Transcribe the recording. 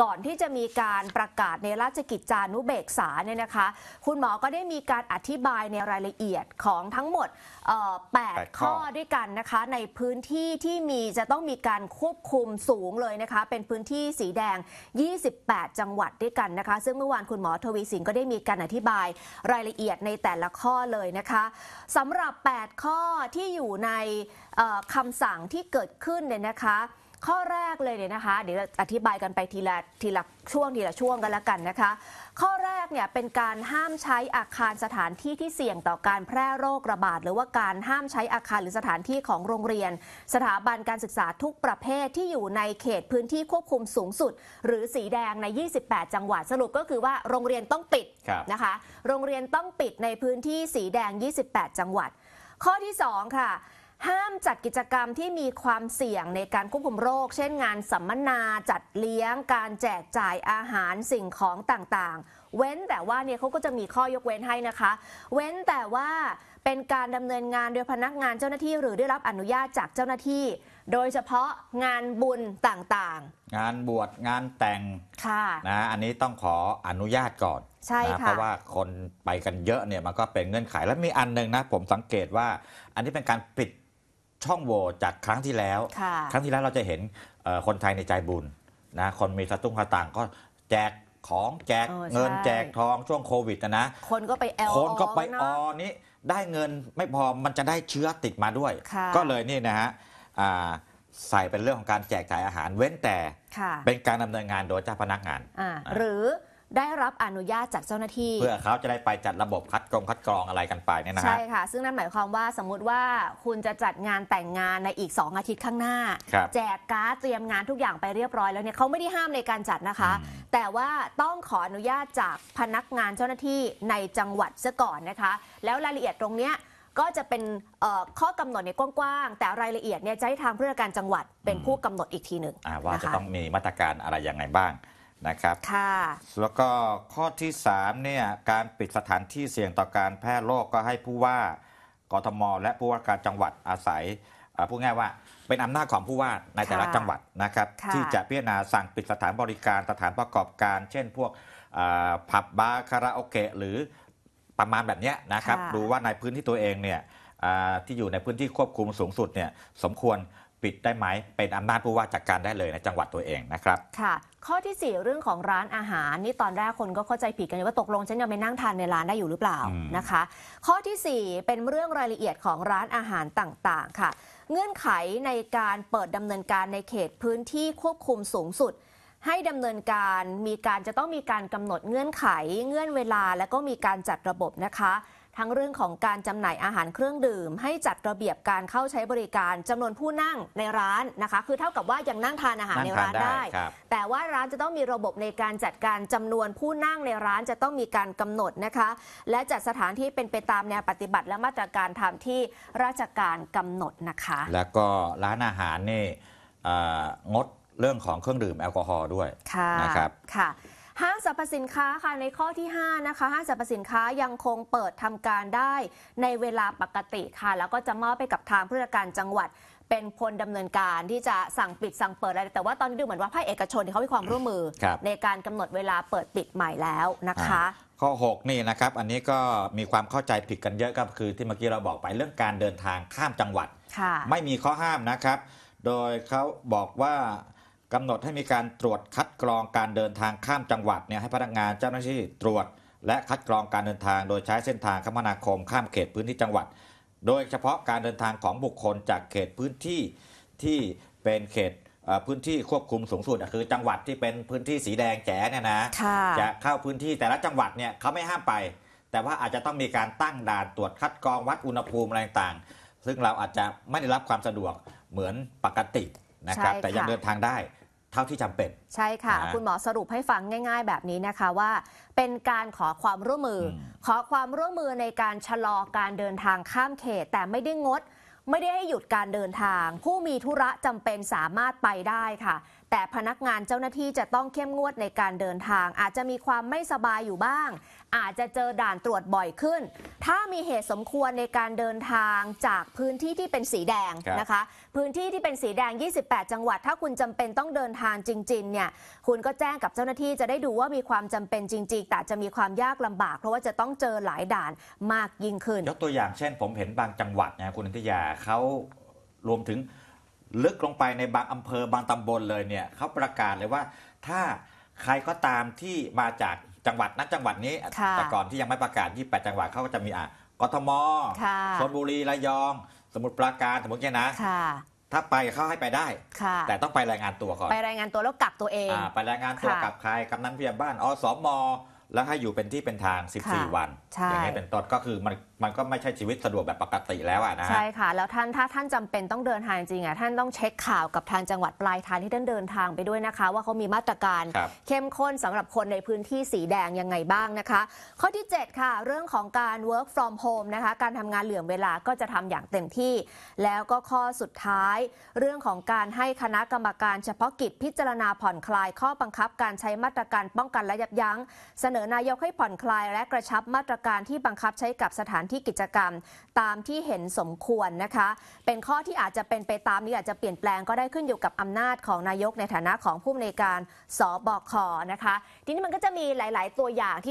ก่อนที่จะมีการประกาศในราชกิจจานุเบกษาเนี่ยนะคะ คุณหมอก็ได้มีการอธิบายในรายละเอียดของทั้งหมด8ข้อด้วยกันนะคะ ในพื้นที่ที่มีจะต้องมีการควบคุมสูงเลยนะคะ เป็นพื้นที่สีแดง 28 จังหวัดด้วยกันนะคะ ซึ่งเมื่อวานคุณหมอทวีสินก็ได้มีการอธิบายรายละเอียดในแต่ละข้อเลยนะคะสำหรับ 8 ข้อที่อยู่ในคำสั่งที่เกิดขึ้นเนี่ยนะคะข้อแรกเลยเนี่ยนะคะเดี๋ยวอธิบายกันไปทีละทีละช่วงทีละช่วงกันละกันนะคะ ข้อแรกเนี่ยเป็นการห้ามใช้อาคารสถานที่ที่เสี่ยงต่อการแพร่โรคระบาดหรือว่าการห้ามใช้อาคารหรือสถานที่ของโรงเรียน สถาบันการศึกษาทุกประเภทที่อยู่ในเขตพื้นที่ควบคุมสูงสุดหรือสีแดงใน 28 จังหวัด สรุปก็คือว่าโรงเรียนต้องปิดนะคะ โรงเรียนต้องปิดในพื้นที่สีแดง 28 จังหวัด ข้อที่2ค่ะห้ามจัดกิจกรรมที่มีความเสี่ยงในการควบคุมโรค เช่นงานสัมมนาจัดเลี้ยง การแจกจ่ายอาหารสิ่งของต่างๆ เว้นแต่ว่าเนี่ยเขาก็จะมีข้อยกเว้นให้นะคะ เว้นแต่ว่าเป็นการดำเนินงานโดยพนักงานเจ้าหน้าที่หรือได้รับอนุญาตจากเจ้าหน้าที่ โดยเฉพาะงานบุญต่างๆ งานบวชงานแต่ง ค่ะ นะอันนี้ต้องขออนุญาตก่อน ใช่ค่ะเพราะว่าคนไปกันเยอะเนี่ยมันก็เป็นเงื่อนไข และมีอันนึงนะผมสังเกตว่า อันนี้เป็นการปิดช่องโหว่จากครั้งที่แล้ว ครั้งที่แล้วเราจะเห็นคนไทยในใจบุญนะคนมีสตุ้งครต่างก็แจกของแจกเงินแจกทองช่วงโควิดนะนะคนก็ไปแอลคนก็ไปออนี้ ได้เงินไม่พอมันจะได้เชื้อติดมาด้วย ก็เลยนี่นะฮะใส่เป็นเรื่องของการแจกจ่ายอาหารเว้นแต่เป็นการดำเนินงานโดยเจ้าพนักงานหรือได้รับอนุญาตจากเจ้าหน้าที่ เพื่อเขาจะได้ไปจัดระบบคัดกรองคัดกรองอะไรกันไปเนี่ยนะฮะใช่ค่ะ ซึ่งนั่นหมายความว่าสมมติว่าคุณจะจัดงานแต่งงานในอีก 2 อาทิตย์ข้างหน้า แจกการ์ดเตรียมงานทุกอย่างไปเรียบร้อยแล้วเนี่ยเขาไม่ได้ห้ามในการจัดนะคะ แต่ว่าต้องขออนุญาตจากพนักงานเจ้าหน้าที่ในจังหวัดซะก่อนนะคะ แล้วรายละเอียดตรงเนี้ยก็จะเป็นข้อกำหนดในกว้างๆแต่รายละเอียดเนี่ยจะให้ทางผู้ราชการจังหวัดเป็นผู้กำหนดอีกทีหนึ่งว่าจะต้องมีมาตรการอะไรยังไงบ้างนะครับค่ะแล้วก็ข้อที่3เนี่ยการปิดสถานที่เสี่ยงต่อการแพร่โรคก็ให้ผู้ว่ากทมและผู้ว่าการจังหวัดอาศัยพูดง่ายว่าเป็นอำนาจของผู้ว่าในแต่ละจังหวัดนะครับที่จะพิจารณาสั่งปิดสถานบริการสถานประกอบการ เช่นพวกผับบาร์คาราโอเกะหรือประมาณแบบนี้นะครับดูว่าในพื้นที่ตัวเองเนี่ยที่อยู่ในพื้นที่ควบคุมสูงสุดเนี่ยสมควรปิดได้ไหมเป็นอำนาจผู้ว่าจัดการได้เลยในจังหวัดตัวเองนะครับค่ะ ข้อที่ 4 เรื่องของร้านอาหาร นี่ตอนแรกคนก็เข้าใจผิดกันว่าตกลงฉันจะไปนั่งทานในร้านได้อยู่หรือเปล่านะคะ ข้อที่ 4 เป็นเรื่องรายละเอียดของร้านอาหารต่างๆ ค่ะ เงื่อนไขในการเปิดดำเนินการในเขตพื้นที่ควบคุมสูงสุด ให้ดำเนินการมีการจะต้องมีการกำหนดเงื่อนไข เงื่อนเวลาและก็มีการจัดระบบนะคะทั้งเรื่องของการจำหน่ายอาหารเครื่องดื่ม ให้จัดระเบียบการเข้าใช้บริการจำนวนผู้นั่งในร้านนะคะ คือเท่ากับว่ายังนั่งทานอาหารในร้านได้ แต่ว่าร้านจะต้องมีระบบในการจัดการจำนวนผู้นั่งในร้านจะต้องมีการกำหนดนะคะและจัดสถานที่เป็นไปตามแนวปฏิบัติ และมาตรการทำที่ราชการกำหนดนะคะ แล้วก็ร้านอาหารนี่งดเรื่องของเครื่องดื่มแอลกอฮอล์ด้วยนะครับค่ะห้างสรรพสินค้าค่ะในข้อที่5นะคะห้างสรรพสินค้ายังคงเปิดทำการได้ในเวลาปกติค่ะแล้วก็จะมอบไปกับทางผู้ราชการจังหวัดเป็นคนดำเนินการที่จะสั่งปิดสั่งเปิดอะไร แต่ว่าตอนนี้ดูเหมือนว่าภาคเอกชนเขามีความร่วมมือ ในการกำหนดเวลาเปิดปิดใหม่แล้วนะคะ ข้อ 6 นี่นะครับอันนี้ก็มีความเข้าใจผิดกันเยอะก็คือที่เมื่อกี้เราบอกไปเรื่องการเดินทางข้ามจังหวัดไม่มีข้อห้ามนะครับโดยเขาบอกว่ากำหนดให้มีการตรวจคัดกรองการเดินทางข้ามจังหวัดเนี่ยให้พนักงานเจ้าหน้าที่ตรวจและคัดกรองการเดินทาง โดยใช้เส้นทางคมนาคมข้ามเขตพื้นที่จังหวัด โดยเฉพาะการเดินทางของบุคคลจากเขตพื้นที่ที่เป็นเขตพื้นที่ควบคุมสูงสุดคือ จังหวัดที่เป็นพื้นที่สีแดงแฉเนี่ยนะจะเข้าพื้นที่แต่ละจังหวัดเนี่ยเขาไม่ห้ามไป แต่ว่าอาจจะต้องมีการตั้งด่านตรวจคัดกรองวัดอุณหภูมิอะไรต่างซึ่งเราอาจจะไม่ได้รับความสะดวกเหมือนปกตินะครับแต่ยังเดินทางได้เท่าที่จำเป็นใช่ค่ะ คุณหมอสรุปให้ฟังง่ายๆแบบนี้นะคะว่าเป็นการขอความร่วมมือ ขอความร่วมมือในการชะลอการเดินทางข้ามเขต แต่ไม่ได้งด ไม่ได้ให้หยุดการเดินทาง ผู้มีธุระจำเป็นสามารถไปได้ค่ะแต่พนักงานเจ้าหน้าที่จะต้องเข้มงวดในการเดินทาง อาจจะมีความไม่สบายอยู่บ้าง อาจจะเจอด่านตรวจบ่อยขึ้น ถ้ามีเหตุสมควรในการเดินทางจากพื้นที่ที่เป็นสีแดงนะคะพื้นที่ที่เป็นสีแดง 28 จังหวัด ถ้าคุณจำเป็นต้องเดินทางจริง ๆเนี่ยคุณก็แจ้งกับเจ้าหน้าที่จะได้ดูว่ามีความจำเป็นจริง ๆ แต่จะมีความยากลำบากเพราะว่าจะต้องเจอหลายด่านมากยิ่งขึ้นยกตัวอย่างเช่น ผมเห็นบางจังหวัดนะคุณอนิยาเขารวมถึงลึกลงไปในบางอำเภอบางตำบลเลยเนี่ยเขาประกาศเลยว่า ถ้าใครก็ตามที่มาจากจังหวัดนั้นจังหวัดนี้แต่ก่อนที่ยังไม่ประกาศ28จังหวัดเขาก็จะมีอ่ะกทมชลบุรีระยอง สมุทรปราการสมมติเนี่ยนะถ้าไปเขาให้ไปได้ แต่ต้องไปรายงานตัวก่อนไปรายงานตัวแล้วกักตัวเองอไปรายงานตัวกับใครกำนันเพียบบ้านอสมแล้วให้อยู่เป็นที่เป็นทาง 14 วัน อย่างนี้เป็นต้นก็คือมันมันก็ไม่ใช่ชีวิตสะดวกแบบปกติแล้วอะนะ ใช่ค่ะ แล้วท่านถ้าท่านจำเป็นต้องเดินทางจริงอ่ะท่านต้องเช็คข่าวกับทางจังหวัดปลายทางที่ท่านเดินทางไปด้วยนะคะ ว่าเขามีมาตรการรเข้มข้นสำหรับคนในพื้นที่สีแดงยังไงบ้างนะคะ ข้อที่ 7 ค่ะ เรื่องของการ work from home นะคะการทำงานเหลื่อมเวลา ก็จะทำอย่างเต็มที่ แล้วก็ข้อสุดท้ายเรื่องของการให้คณะกรรมการเฉพาะกิจพิจารณาผ่อนคลายข้อบังคับการใช้มาตรการป้องกันและยับยั้งเสนออนายกให้ผ่อนคลายและกระชับมาตรการที่บังคับใช้กับสถานที่กิจกรรมตามที่เห็นสมควรนะคะ เป็นข้อที่อาจจะเป็นไปตามนี้อาจจะเปลี่ยนแปลงก็ได้ขึ้นอยู่กับอำนาจของนายกในฐานะของผู้อำนวยการสบคอนะคะ ทีนี้มันก็จะมีหลาย ๆ ตัวอย่างที่